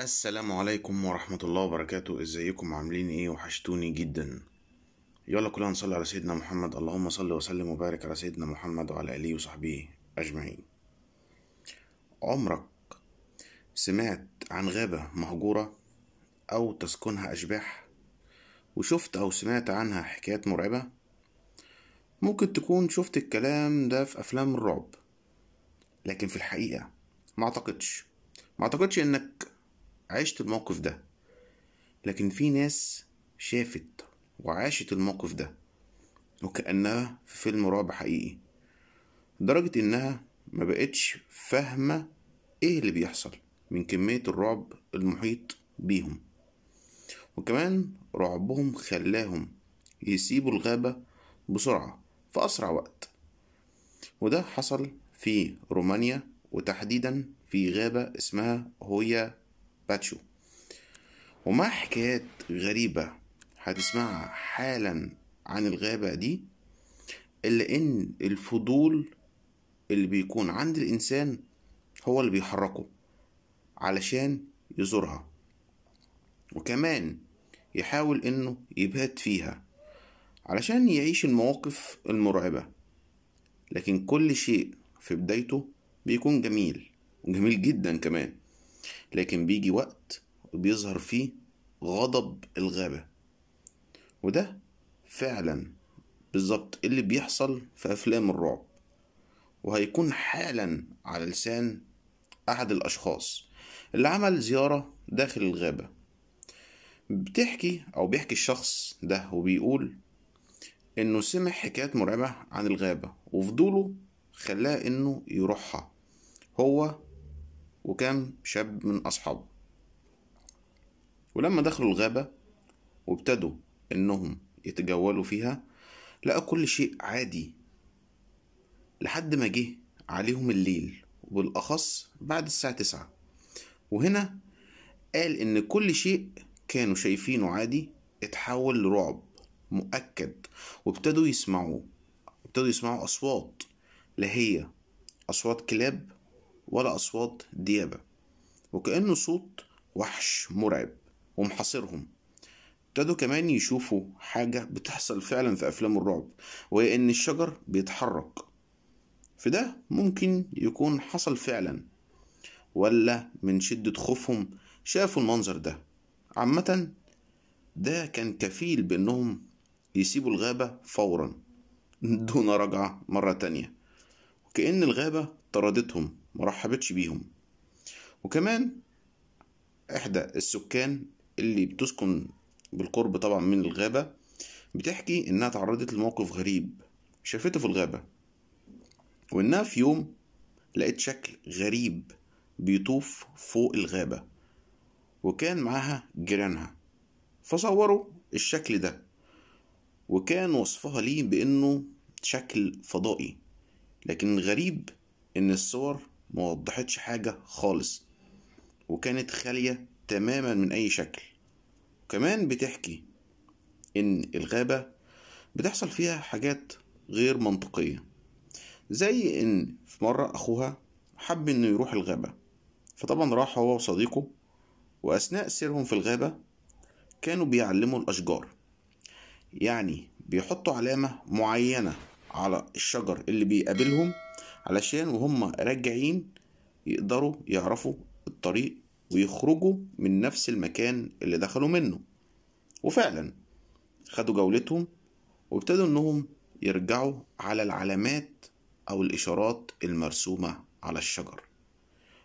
السلام عليكم ورحمة الله وبركاته ازيكم عاملين ايه وحشتوني جدا يلا كلنا نصلي على سيدنا محمد اللهم صل وسلم وبارك على سيدنا محمد وعلى اله وصحبه اجمعين عمرك سمعت عن غابة مهجورة او تسكنها اشباح وشفت او سمعت عنها حكايات مرعبة ممكن تكون شفت الكلام ده في افلام الرعب لكن في الحقيقة ما اعتقدش ما اعتقدش انك عشت الموقف ده لكن في ناس شافت وعاشت الموقف ده وكأنها في فيلم رعب حقيقي لدرجة إنها ما بقتش فاهمة إيه اللي بيحصل من كمية الرعب المحيط بيهم وكمان رعبهم خلاهم يسيبوا الغابة بسرعة في أسرع وقت وده حصل في رومانيا وتحديدا في غابة اسمها هويا باتشو ومع حكايات غريبة هتسمعها حالا عن الغابة دي إلا إن الفضول اللي بيكون عند الإنسان هو اللي بيحركه علشان يزورها وكمان يحاول إنه يبات فيها علشان يعيش المواقف المرعبة لكن كل شيء في بدايته بيكون جميل وجميل جدا كمان لكن بيجي وقت بيظهر فيه غضب الغابة وده فعلا بالظبط اللي بيحصل في أفلام الرعب وهيكون حالا على لسان أحد الأشخاص اللي عمل زيارة داخل الغابة بتحكي أو بيحكي الشخص ده وبيقول إنه سمع حكايات مرعبة عن الغابة وفضوله خلاه إنه يروحها هو وكام شاب من أصحابه ولما دخلوا الغابة وابتدوا إنهم يتجولوا فيها لقى كل شيء عادي لحد ما جه عليهم الليل وبالأخص بعد الساعة تسعة وهنا قال إن كل شيء كانوا شايفينه عادي اتحول لرعب مؤكد وابتدوا يسمعوا ابتدوا يسمعوا أصوات لا هي أصوات كلاب ولا أصوات ديابة وكأنه صوت وحش مرعب ومحاصرهم ابتدوا كمان يشوفوا حاجة بتحصل فعلا في أفلام الرعب وهي إن الشجر بيتحرك فده ممكن يكون حصل فعلا ولا من شدة خوفهم شافوا المنظر ده عامة ده كان كفيل بأنهم يسيبوا الغابة فورا دون رجعة مرة تانية وكأن الغابة طردتهم مرحبتش بيهم وكمان احدى السكان اللي بتسكن بالقرب طبعا من الغابة بتحكي انها تعرضت لموقف غريب شافته في الغابة وانها في يوم لقيت شكل غريب بيطوف فوق الغابة وكان معاها جيرانها فصوروا الشكل ده وكان وصفها ليه بانه شكل فضائي لكن الغريب ان الصور موضحتش حاجة خالص وكانت خالية تماما من أي شكل كمان بتحكي إن الغابة بتحصل فيها حاجات غير منطقية زي إن في مرة أخوها حب إنه يروح الغابة فطبعا راح هو وصديقه وأثناء سيرهم في الغابة كانوا بيعلموا الأشجار يعني بيحطوا علامة معينة على الشجر اللي بيقابلهم علشان وهم راجعين يقدروا يعرفوا الطريق ويخرجوا من نفس المكان اللي دخلوا منه وفعلا خدوا جولتهم وابتدوا انهم يرجعوا على العلامات او الاشارات المرسومه على الشجر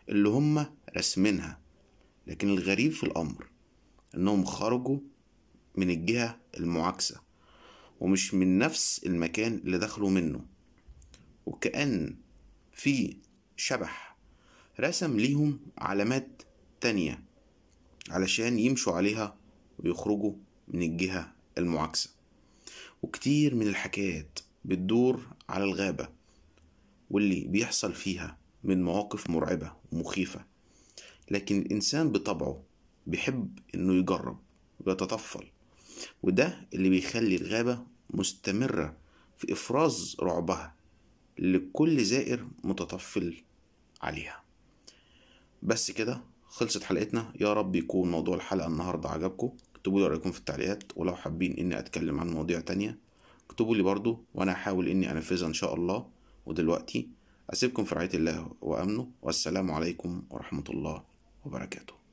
اللي هم رسمينها لكن الغريب في الامر انهم خرجوا من الجهه المعاكسه ومش من نفس المكان اللي دخلوا منه وكأن في شبح رسم ليهم علامات تانية علشان يمشوا عليها ويخرجوا من الجهة المعاكسة وكتير من الحكايات بتدور على الغابة واللي بيحصل فيها من مواقف مرعبة ومخيفة لكن الإنسان بطبعه بيحب إنه يجرب ويتطفل وده اللي بيخلي الغابة مستمرة في إفراز رعبها لكل زائر متطفل عليها بس كده خلصت حلقتنا يا رب يكون موضوع الحلقة النهاردة عجبكم اكتبوا لي رأيكم في التعليقات ولو حابين اني اتكلم عن مواضيع تانية اكتبوا لي برضو وانا هحاول اني انفذها ان شاء الله ودلوقتي اسيبكم في رعاية الله وامنه والسلام عليكم ورحمة الله وبركاته